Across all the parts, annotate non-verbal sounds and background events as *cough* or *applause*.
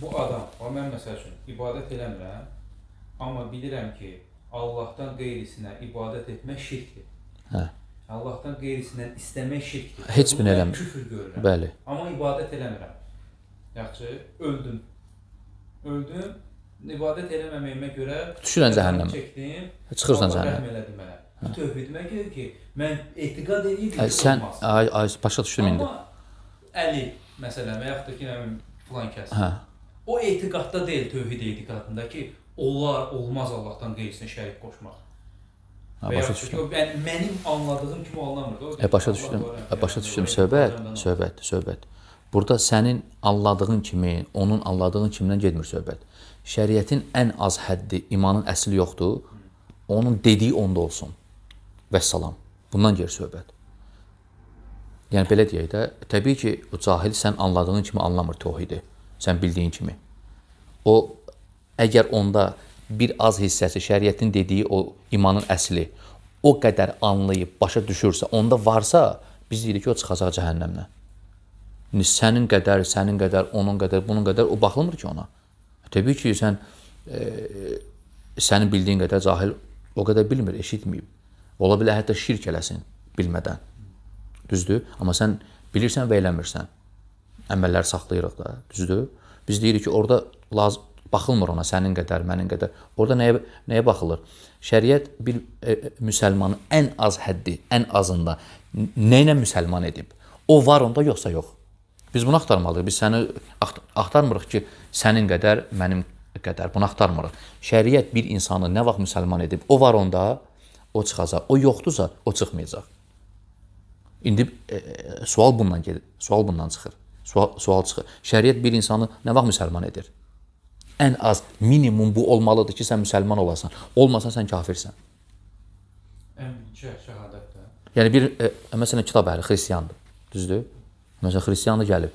bu adam, o mən məsəl üçün ibadət eləmirəm, amma bilirəm ki, Allahdan qeyrisinə ibadət etmək şirkdir. Hə. Allahdan qeyrisinə istəmək şirkdir. Heç bir eləmir. Küfr görürəm. Bəli. Amma ibadət eləmirəm. Yaxşı, öldüm. Öldüm. İbadət eləməməyimə görə düşürəm cəhənnəmə. Çəkdim. Çıxırsan cəhənnəmə. Rəhm elədi mənə. Hə. Bu tövhidimə görə ki, mən etiqad eləyirəm. Ə, sən olmaz. ay, ay başa düşdüm indi. Əli məsələn və yaxud da ki, nə bilim, filan kəs. Hə. O etiqadda deyil tövhid etiqadında ki, olar, olmaz Allahdan qeyrisinə şərik qoşmaq. Ha, başa düşdüm. Yəni mənim anladığım kimi anlamır. E, başa düşdüm. E, başa düşdüm. Söhbət, söhbət, söhbət. Burada sənin anladığın kimi, onun anladığın kimdən getmir söhbət. Şəriətin ən az həddi, imanın əsli yoxdur. Onun dediyi onda olsun. Vəssalam. Bundan gəlir söhbət. Yəni belə deyək də, təbii ki, o cahil sən anladığın kimi anlamır təvhidi sən bildiyin kimi. O, əgər onda bir az hissəsi şəriətin dediyi o imanın əsli o qədər anlayıb başa düşürsə, onda varsa, biz deyirik ki, o çıxacaq cəhənnəmdən. İndi sənin qədər, sənin qədər, onun qədər, bunun qədər o baxılmır ki ona. E, təbii ki, sən e, sənin bildiyin qədər cahil o qədər bilmir, eşitməyib. Ola bilər hətta şirk eləsin bilmədən. Düzdür? Amma sən bilirsən və eləmirsən əməllər saxlayırıq da, düzdür? Biz deyirik ki, orada laz baxılmır ona sənin qədər, mənim qədər. Orada nəyə nəyə baxılır? Şəriət bir e, e müsəlmanı ən az həddi, ən azında nə ilə müsəlman edib? O var onda yoxsa yox? Biz bunu axtarmalıyıq. Biz səni axt axtarmırıq ki, sənin qədər, mənim qədər. Bunu axtarmırıq. Şəriət bir insanı nə vaxt müsəlman edib? O var onda, o çıxacaq. O yoxdursa, o çıxmayacaq. İndi e, e sual bundan gəlir. Sual bundan çıxır sual, sual çıxır. Şəriət bir insanı nə vaxt müsəlman edir? Ən az minimum bu olmalıdır ki, sən müsəlman olasan. Olmasan sən kafirsən. Ən şəhadətdə. Yəni bir e, məsələn kitab əhli xristiandır. Düzdür? Məsələn xristian da gəlib.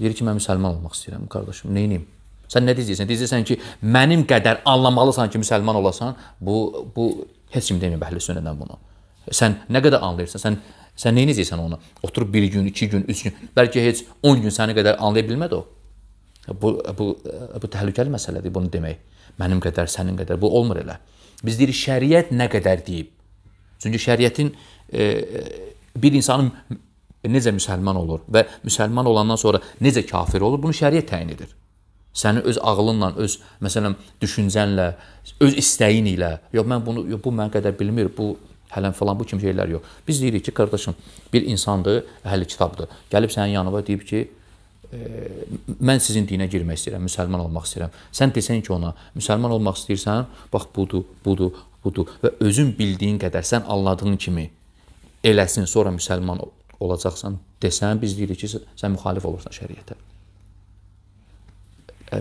Deyir ki, mən müsəlman olmaq istəyirəm qardaşım. Nə edim? Sən nə deyirsən? Deyirsən ki, mənim qədər anlamalısan ki, müsəlman olasan, bu bu heç kim demir əhli sünnədən bunu. Sən nə qədər anlayırsan, sən Sən nə edəcəksən onu? Oturub bir gün, iki gün, üç gün, bəlkə heç 10 gün səni qədər anlaya bilmədi o. Bu bu bu təhlükəli məsələdir bunu demək. Mənim qədər, sənin qədər bu olmur elə. Biz deyirik şəriət nə qədər deyib. Çünki şəriətin e, e bir insanın necə müsəlman olur və müsəlman olandan sonra necə kafir olur, bunu şəriət təyin edir. Sənin öz ağlınla, öz məsələn düşüncənlə, öz istəyin ilə, yox mən bunu yox, bu mənə qədər bilmir, bu hələn falan bu kimi şeylər yox. Biz deyirik ki, qardaşım, bir insandır, əhli kitabdır. Gəlib sənin yanına deyib ki, e, mən sizin dinə girmək istəyirəm, müsəlman olmaq istəyirəm. Sən desən ki ona, müsəlman olmaq istəyirsən, bax budur, budur, budur və özün bildiyin qədər sən anladığın kimi eləsin, sonra müsəlman olacaqsan desən, biz deyirik ki, sən müxalif olursan şəriətə.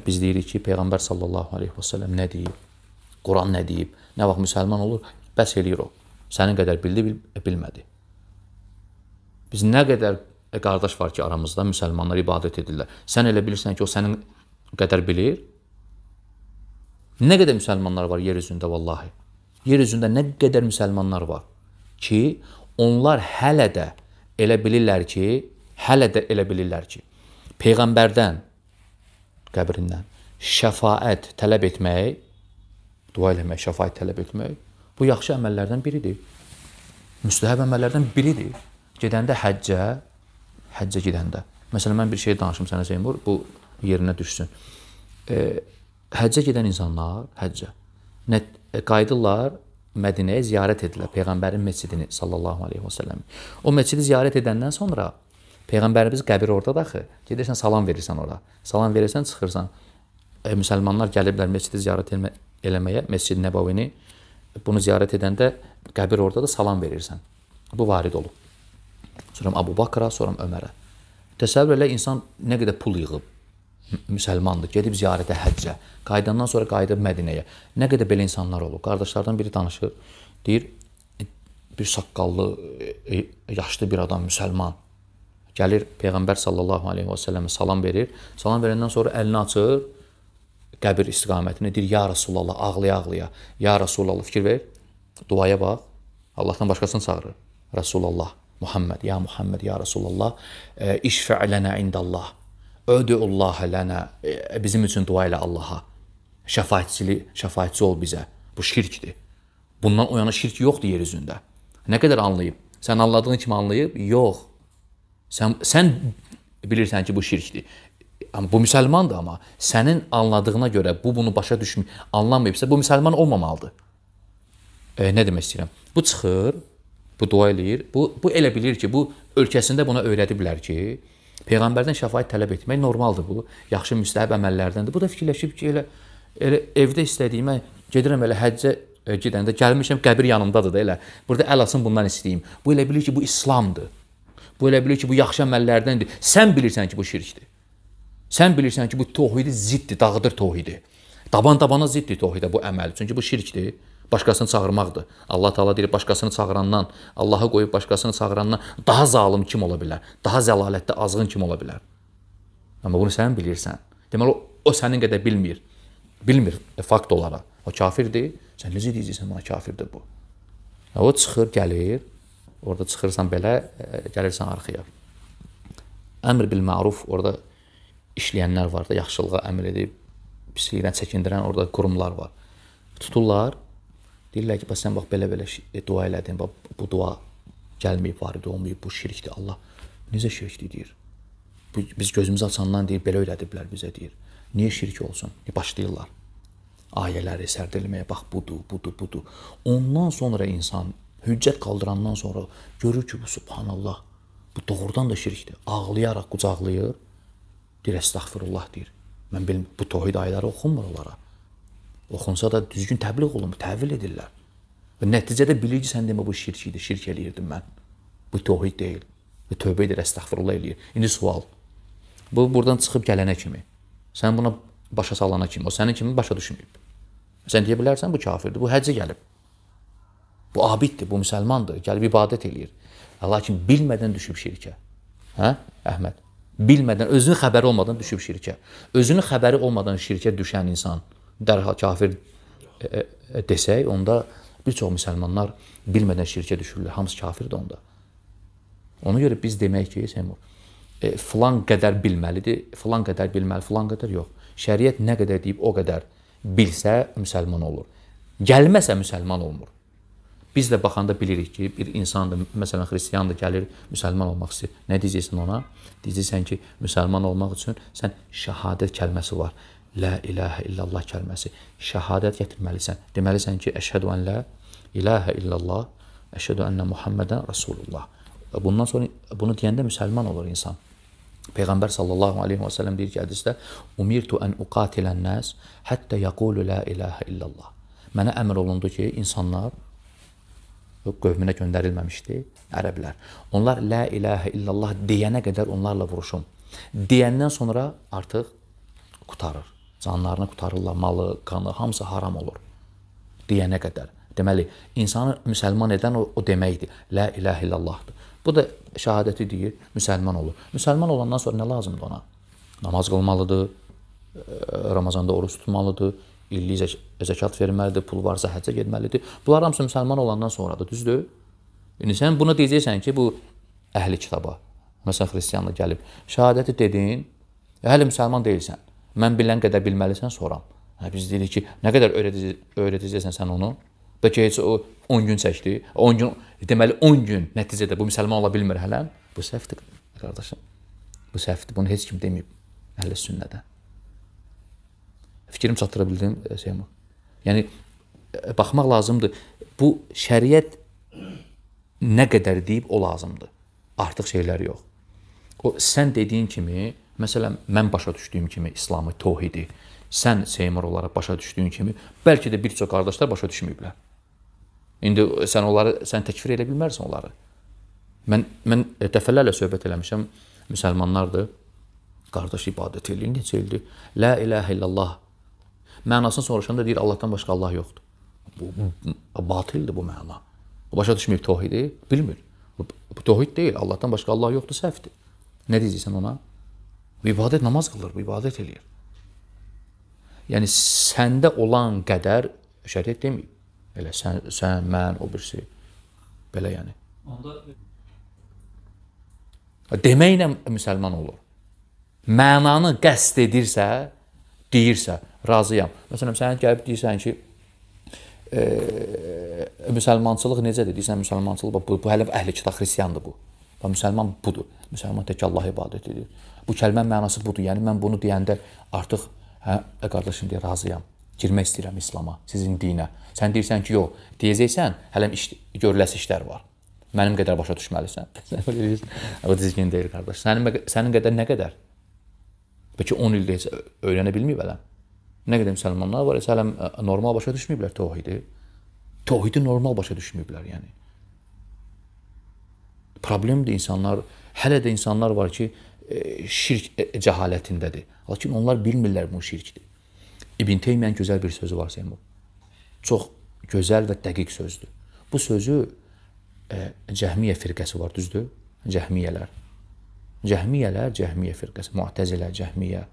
Biz deyirik ki, peyğəmbər sallallahu alayhi və sallam nə deyib? Quran nə deyib? Nə vaxt müsəlman olur, bəs eləyir o sənin qədər bildi, bil e, bilmədi. Biz nə qədər e, qardaş var ki, aramızda müsəlmanlar ibadət edirlər. Sən elə bilirsən ki, o sənin qədər bilir. Nə qədər müsəlmanlar var yer üzündə vallahi. Yer üzündə nə qədər müsəlmanlar var ki, onlar hələ də elə bilirlər ki, hələ də elə bilirlər ki, peyğəmbərdən qəbrindən şəfaət tələb etmək, dua eləmək, şəfaət tələb etmək Bu yaxşı əməllərdən biridir. Müstəhəb əməllərdən biridir. Gedəndə həccə, həccə gedəndə. Məsələn mən bir şey danışım sənə Zeynur, bu yerinə düşsün. E, həccə gedən insanlar, həccə nə e, qayıdırlar Mədinəyə ziyarət edirlər Peyğəmbərin məscidini sallallahu alayhi və sallam. O məscidi ziyarət edəndən sonra Peyğəmbərimiz qəbri ordadır axı. Gedirsən salam verirsən ora. Salam verirsən çıxırsan. E, müsəlmanlar gəliblər məscidi ziyarət eləməyə, Məscid-i Nəbavini bunu ziyarət edəndə qəbir orada da salam verirsən. Bu varid olub. Sonra Abu Bakra, sonra Ömərə. Təsəvvür elə insan nə qədər pul yığıb, müsəlmandır, gedib ziyarətə, həccə, qayıdandan sonra qayıdıb Mədinəyə. Nə qədər belə insanlar olub. Qardaşlardan biri danışır, deyir, e, bir saqqallı, e, e, yaşlı bir adam, müsəlman. Gəlir Peyğəmbər sallallahu aleyhi və səlləmə salam verir. Salam verəndən sonra əlini açır, qəbir istiqamətində deyir ya Rasulallah ağlaya-ağlaya, ya Rasulallah fikir ver. Duaya bax. Allahdan başqasını çağırır. Rasulallah, Muhammed, ya Muhammed, ya Rasulallah, e, işfə lənə indallah. Ödüullah lənə e, bizim üçün dua ilə Allaha. Şəfaətçili, şəfaətçi ol bizə. Bu şirkdir. Bundan o yana şirk yoxdur yer üzündə. Nə qədər anlayıb? Sən anladığın kimi anlayıb? Yox. Sən sən bilirsən ki, bu şirkdir amma bu müsəlmandır amma sənin anladığına görə bu bunu başa düşmür, anlamayıbsa bu müsəlman olmamalıdır. E, nə demək istəyirəm? Bu çıxır, bu dua eləyir. Bu bu elə bilir ki, bu ölkəsində buna öyrədiblər ki, peyğəmbərdən şəfaət tələb etmək normaldır bu. Yaxşı müstəhəb əməllərdəndir. Bu da fikirləşib ki, elə elə evdə istədiyimə gedirəm elə həccə e, gedəndə gəlmişəm qəbir yanındadır da elə. Burada əl asın bundan istəyim. Bu elə bilir ki, bu İslamdır. Bu elə bilir ki, bu yaxşı əməllərdəndir. Sən bilirsən ki, bu şirkdir. Sən bilirsən ki, bu tohidi ziddir, dağıdır tohidi. Daban-dabana ziddir tohidə bu əməl. Çünki bu şirkdir. Başqasını çağırmaqdır. Allah Taala deyir, başqasını çağırandan, Allahı qoyub başqasını çağırandan daha zalım kim ola bilər? Daha zəlalətdə azğın kim ola bilər? Amma bunu sən bilirsən. Deməli o, o sənin qədər bilmir. Bilmir e, fakt olaraq. O kafirdir. Sən necə deyirsən ona kafirdir bu? Ya, o çıxır, gəlir. Orda çıxırsan belə, e, gəlirsən arxaya. Əmr bil məruf orada işləyənlər var da, yaxşılığa əməl edib pislikdən çəkindirən orada qurumlar var. Tuturlar, deyirlər ki, bax sən bax belə-belə e, dua elədin, bax bu dua gəlməyib, var idi, olmayıb, bu şirkdir. Allah necə şirkdir deyir. Bu, biz gözümüzü açandan deyir, belə öyrədiblər bizə deyir. Niyə şirk olsun? E, başlayırlar. Ayələri sərdilməyə, bax budur, budur, budur. Ondan sonra insan hüccət qaldırandan sonra görür ki, bu subhanallah, bu doğrudan da şirkdir. Ağlayaraq qucaqlayır Deyir, əstəğfirullah deyir. Mən bilmirəm, bu tohid ayələri oxunmur onlara. Oxunsa da düzgün təbliğ olunmur, təvil edirlər. Və nəticədə bilir ki, sən demə bu şirk idi, şirk eləyirdim mən. Bu tohid deyil. Və tövbə edir, əstəğfirullah eləyir. İndi sual. Bu buradan çıxıb gələnə kimi, sən buna başa salana kimi, o sənin kimi başa düşməyib. Sən deyə bilərsən bu kafirdir, bu həcə gəlib. Bu abiddir, bu müsəlmandır, gəlib ibadət eləyir. Lakin bilmədən düşüb şirkə. Hə? Əhməd bilmədən, özünün xəbəri olmadan düşüb şirkə. Özünün xəbəri olmadan şirkə düşən insan dərhal kafir e, e, e desək, onda bir çox müsəlmanlar bilmədən şirkə düşürlər. Hamısı kafirdir onda. Ona görə biz demək ki, Seymur, e, filan qədər bilməlidir, filan qədər bilməli, filan qədər yox. Şəriət nə qədər deyib o qədər bilsə müsəlman olur. Gəlməsə müsəlman olmur. Biz də baxanda bilirik ki, bir insandır, məsələn, xristiandır, gəlir, müsəlman olmaq istəyir. Nə deyəcəksən ona? Deyəcəksən ki, müsəlman olmaq üçün sən şahadət kəlməsi var. La ilahə illallah kəlməsi. Şahadət gətirməlisən. Deməlisən ki, əşhədü an la ilahə illallah, əşhədü ennə Muhammedən rasulullah. Bundan sonra bunu deyəndə müsəlman olur insan. Peyğəmbər sallallahu alayhi və sallam deyir ki, hədisdə umirtu an uqatilən nas hatta yaqulu la ilaha illallah. Mənə əmr olundu ki, insanlar qövmünə göndərilməmişdi ərəblər. Onlar la ilahə illallah deyənə qədər onlarla vuruşum. Deyəndən sonra artıq qutarır. Canlarını qutarırlar, malı, qanı hamısı haram olur. Deyənə qədər. Deməli, insanı müsəlman edən o, o deməkdir. La ilahə illallahdır. Bu da şahadəti deyir, müsəlman olur. Müsəlman olandan sonra nə lazımdır ona? Namaz qılmalıdır, Ramazanda oruç tutmalıdır, illik zək zəkat verməlidir, pul varsa həccə getməlidir. Bunlar hamısı müsəlman olandan sonradır, düzdür? İndi sən buna deyəcəksən ki, bu əhli kitaba, məsələn, xristianla gəlib, şəhadəti dedin, e, hələ müsəlman deyilsən, mən bilən qədər bilməlisən, soram. Hə, biz deyirik ki, nə qədər öyrədəcəksən sən onu, bəlkə heç o 10 gün çəkdi, 10 gün, deməli 10 gün nəticədə bu müsəlman ola bilmir hələ, bu səhvdir, qardaşım. Bu səhvdir, bunu heç kim deməyib əhl-i sünnədə. Fikrim çatdıra bildim, Seymur. E, yəni, e, baxmaq lazımdır. Bu şəriət nə qədər deyib, o lazımdır. Artıq şeylər yox. O, sən dediyin kimi, məsələn, mən başa düşdüyüm kimi İslamı, tohidi, sən Seymur olaraq başa düşdüyün kimi, bəlkə də bir çox qardaşlar başa düşməyiblər. İndi e, sən onları, sən təkfir edə bilmərsən onları. Mən, mən dəfələrlə söhbət eləmişəm, müsəlmanlardır, qardaş ibadət eləyir, necə eləyir? La ilahə illallah Mənasını soruşanda deyir Allahdan başqa Allah yoxdur. Bu batildir bu məna. O başa düşməyib təvhidi, bilmir. Bu təvhid deyil. Allahdan başqa Allah yoxdur, səhvdir. Nə deyirsən ona? Bu ibadət namaz qılır, bu ibadət eləyir. Yəni səndə olan qədər şəriət deməyib. Elə sən, sən, mən, o birisi. Belə yəni. Onda deməklə müsəlman olur. Mənanı qəsd edirsə, deyirsə, razıyam. Məsələn, sən gəlib deyirsən ki, e, e, müsəlmançılıq necədir? Deyirsən, müsəlmançılıq bu, bu, bu hələ əhli kitab xristiandır bu. Və müsəlman budur. Müsəlman tək Allah ibadət edir. Bu kəlmənin mənası budur. Yəni mən bunu deyəndə artıq hə e, qardaşım deyə razıyam. Girmək istəyirəm İslam'a, sizin dinə. Sən deyirsən ki, yox, deyəcəksən, hələ iş görüləsi işlər var. Mənim qədər başa düşməlisən. o *laughs* düzgün deyil qardaş. Sənin sənin qədər nə qədər? Bəlkə 10 ildir heç öyrənə bilməyib hələm. Nə qədər müsəlmanlar var, isə hələ normal başa düşməyiblər təvhidi. Təvhidi normal başa düşməyiblər, yəni. Problemdir insanlar, hələ də insanlar var ki, şirk cəhalətindədir. Lakin onlar bilmirlər bu şirkdir. İbn Teymiyyənin gözəl bir sözü var Seymur. Çox gözəl və dəqiq sözdür. Bu sözü e, Cəhmiyyə firqəsi var, düzdür? Cəhmiyyələr. Cəhmiyyələr, Cəhmiyyə firqəsi, Mu'təzilə, Cəhmiyyə.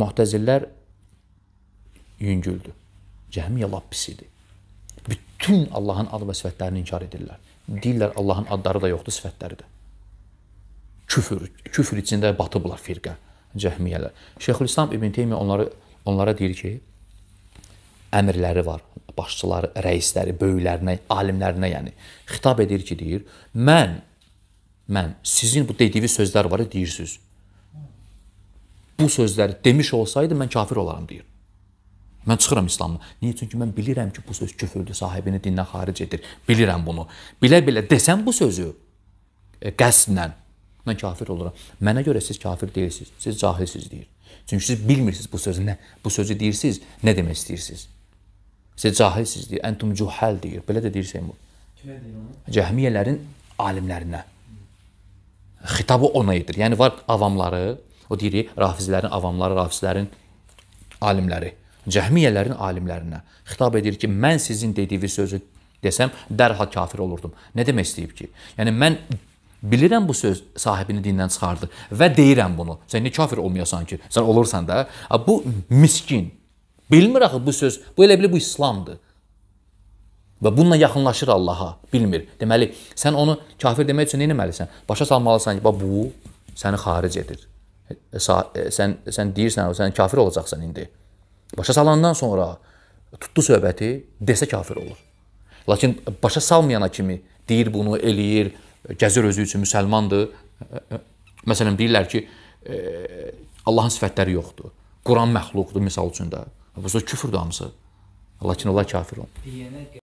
Mu'təzillər yüngüldür. Cəhmiyə lap pis idi. Bütün Allahın ad və sifətlərini inkar edirlər. Deyirlər Allahın adları da yoxdur, sifətləri də. Küfür, küfür içində batıblar firqə, cəhmiyələr. Şeyxülislam İbn Teymiyyə onları onlara deyir ki, əmirləri var, başçıları, rəisləri, böyüklərinə, alimlərinə, yəni xitab edir ki, deyir, mən mən sizin bu dediyiniz sözlər var, deyirsiniz. Bu sözləri demiş olsaydı mən kafir olaram deyir. Mən çıxıram İslamdan. Niyə? Çünki mən bilirəm ki, bu söz küfrdür, sahibini dindən xaric edir. Bilirəm bunu. Bilə-bilə desəm bu sözü e, qəsdlə mən kafir oluram. Mənə görə siz kafir deyilsiniz. Siz cahilsiniz deyir. Çünki siz bilmirsiniz bu sözü nə, bu sözü deyirsiniz, nə demək istəyirsiniz. Siz cahilsiniz deyir. Entum cuhal deyir. Belə də deyir Seymur. Kimə deyir onu? Cəhmiyələrin alimlərinə. Xitabı ona edir. Yəni var avamları, o deyir, rafizlərin avamları, rafizlərin alimləri cəhmiyyələrin alimlərinə xitab edir ki, mən sizin dediyiniz sözü desəm dərhal kafir olurdum. Nə demək istəyib ki? Yəni mən bilirəm bu söz sahibini dindən çıxardı və deyirəm bunu. Sən niyə kafir olmayasan ki? Sən olursan da. Bu miskin. Bilmir axı bu söz. Bu elə bilir bu İslamdır. Və bununla yaxınlaşır Allaha. Bilmir. Deməli, sən onu kafir demək üçün nə etməlisən? Başa salmalısan ki, bu səni xaric edir. E, e, sən sən deyirsən, sən kafir olacaqsan indi. Başa salandan sonra tutdu söhbəti, desə kafir olur. Lakin başa salmayana kimi deyir bunu, eləyir, gəzir özü üçün müsəlmandır. Məsələn, deyirlər ki, e, Allahın sifətləri yoxdur. Quran məxluqdur, misal üçün də. Bu söz küfrdür hamısı. Lakin onlar kafir olur.